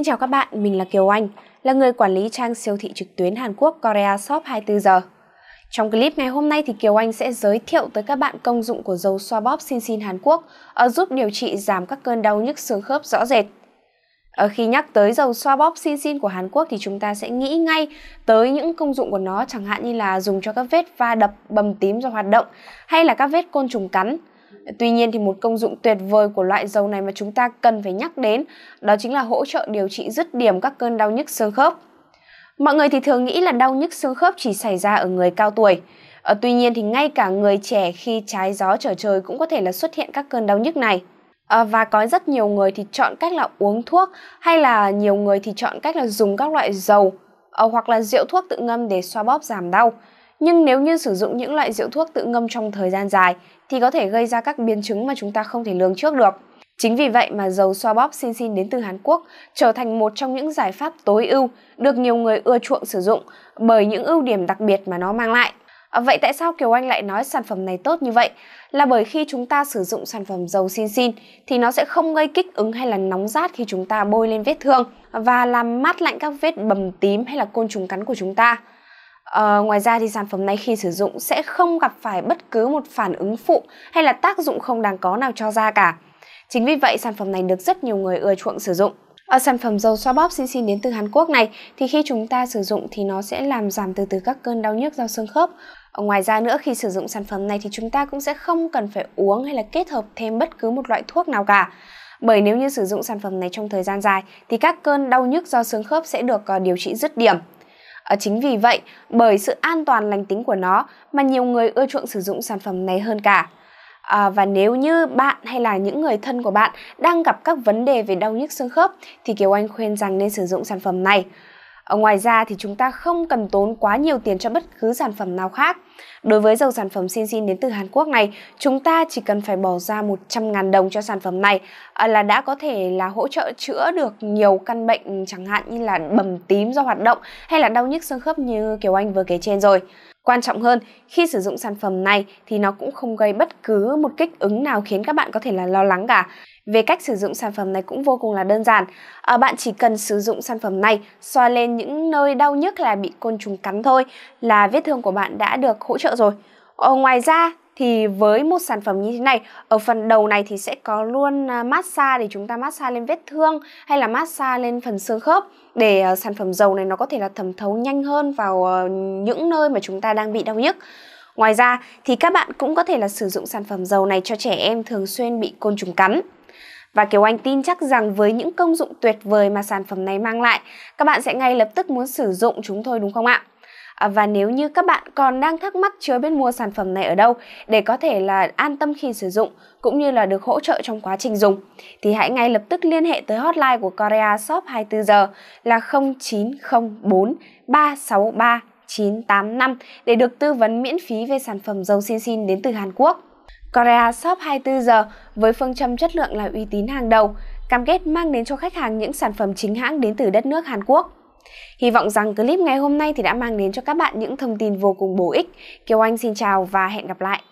Xin chào các bạn, mình là Kiều Anh, là người quản lý trang siêu thị trực tuyến Hàn Quốc Korea Shop 24 giờ. Trong clip ngày hôm nay thì Kiều Anh sẽ giới thiệu tới các bạn công dụng của dầu xoa bóp Sinsin Hàn Quốc ở giúp điều trị giảm các cơn đau nhức xương khớp rõ rệt. Ở khi nhắc tới dầu xoa bóp Sinsin của Hàn Quốc thì chúng ta sẽ nghĩ ngay tới những công dụng của nó chẳng hạn như là dùng cho các vết va đập, bầm tím do hoạt động hay là các vết côn trùng cắn – Tuy nhiên thì một công dụng tuyệt vời của loại dầu này mà chúng ta cần phải nhắc đến đó chính là hỗ trợ điều trị dứt điểm các cơn đau nhức xương khớp. Mọi người thì thường nghĩ là đau nhức xương khớp chỉ xảy ra ở người cao tuổi. À, tuy nhiên thì ngay cả người trẻ khi trái gió trở trời cũng có thể là xuất hiện các cơn đau nhức này. À, và có rất nhiều người thì chọn cách là uống thuốc hay là nhiều người thì chọn cách là dùng các loại dầu à, hoặc là rượu thuốc tự ngâm để xoa bóp giảm đau. Nhưng nếu như sử dụng những loại rượu thuốc tự ngâm trong thời gian dài thì có thể gây ra các biến chứng mà chúng ta không thể lường trước được. Chính vì vậy mà dầu xoa bóp xin xin đến từ Hàn Quốc trở thành một trong những giải pháp tối ưu được nhiều người ưa chuộng sử dụng bởi những ưu điểm đặc biệt mà nó mang lại. vậy tại sao Kiều Anh lại nói sản phẩm này tốt như vậy? Là bởi khi chúng ta sử dụng sản phẩm dầu xin xin thì nó sẽ không gây kích ứng hay là nóng rát khi chúng ta bôi lên vết thương và làm mát lạnh các vết bầm tím hay là côn trùng cắn của chúng ta. À, ngoài ra thì sản phẩm này khi sử dụng sẽ không gặp phải bất cứ một phản ứng phụ hay là tác dụng không đáng có nào cho da cả. Chính vì vậy sản phẩm này được rất nhiều người ưa chuộng sử dụng. Ở sản phẩm dầu xoa bóp Sinsin đến từ Hàn Quốc này thì khi chúng ta sử dụng thì nó sẽ làm giảm từ từ các cơn đau nhức do xương khớp. Ở ngoài ra nữa khi sử dụng sản phẩm này thì chúng ta cũng sẽ không cần phải uống hay là kết hợp thêm bất cứ một loại thuốc nào cả. Bởi nếu như sử dụng sản phẩm này trong thời gian dài thì các cơn đau nhức do xương khớp sẽ được ờ, điều trị dứt điểm. À, chính vì vậy, bởi sự an toàn lành tính của nó mà nhiều người ưa chuộng sử dụng sản phẩm này hơn cả. À, và nếu như bạn hay là những người thân của bạn đang gặp các vấn đề về đau nhức xương khớp thì Kiều Anh khuyên rằng nên sử dụng sản phẩm này. Ở ngoài ra thì chúng ta không cần tốn quá nhiều tiền cho bất cứ sản phẩm nào khác. Đối với dầu sản phẩm Shinsin đến từ Hàn Quốc này, chúng ta chỉ cần phải bỏ ra 100.000 đồng cho sản phẩm này à, là đã có thể là hỗ trợ chữa được nhiều căn bệnh chẳng hạn như là bầm tím do hoạt động hay là đau nhức xương khớp như kiểu Anh vừa kể trên rồi. Quan trọng hơn, khi sử dụng sản phẩm này thì nó cũng không gây bất cứ một kích ứng nào khiến các bạn có thể là lo lắng cả. Về cách sử dụng sản phẩm này cũng vô cùng là đơn giản. À, bạn chỉ cần sử dụng sản phẩm này xoa lên những nơi đau nhức là bị côn trùng cắn thôi là vết thương của bạn đã được hỗ trợ rồi. Ở ờ, ngoài ra thì với một sản phẩm như thế này ở phần đầu này thì sẽ có luôn à, massage để chúng ta massage lên vết thương hay là massage lên phần xương khớp để à, sản phẩm dầu này nó có thể là thẩm thấu nhanh hơn vào ờ, những nơi mà chúng ta đang bị đau nhức Ngoài ra thì các bạn cũng có thể là sử dụng sản phẩm dầu này cho trẻ em thường xuyên bị côn trùng cắn. Và kiểu Anh tin chắc rằng với những công dụng tuyệt vời mà sản phẩm này mang lại, các bạn sẽ ngay lập tức muốn sử dụng chúng thôi đúng không ạ? À, và nếu như các bạn còn đang thắc mắc chưa biết mua sản phẩm này ở đâu để có thể là an tâm khi sử dụng cũng như là được hỗ trợ trong quá trình dùng thì hãy ngay lập tức liên hệ tới hotline của Korea Shop 24 giờ là 0904 363 985 để được tư vấn miễn phí về sản phẩm dầu xin xin đến từ Hàn Quốc. Korea Shop 24 giờ với phương châm chất lượng là uy tín hàng đầu, cam kết mang đến cho khách hàng những sản phẩm chính hãng đến từ đất nước Hàn Quốc. Hy vọng rằng clip ngày hôm nay thì đã mang đến cho các bạn những thông tin vô cùng bổ ích. Kiều Anh xin chào và hẹn gặp lại.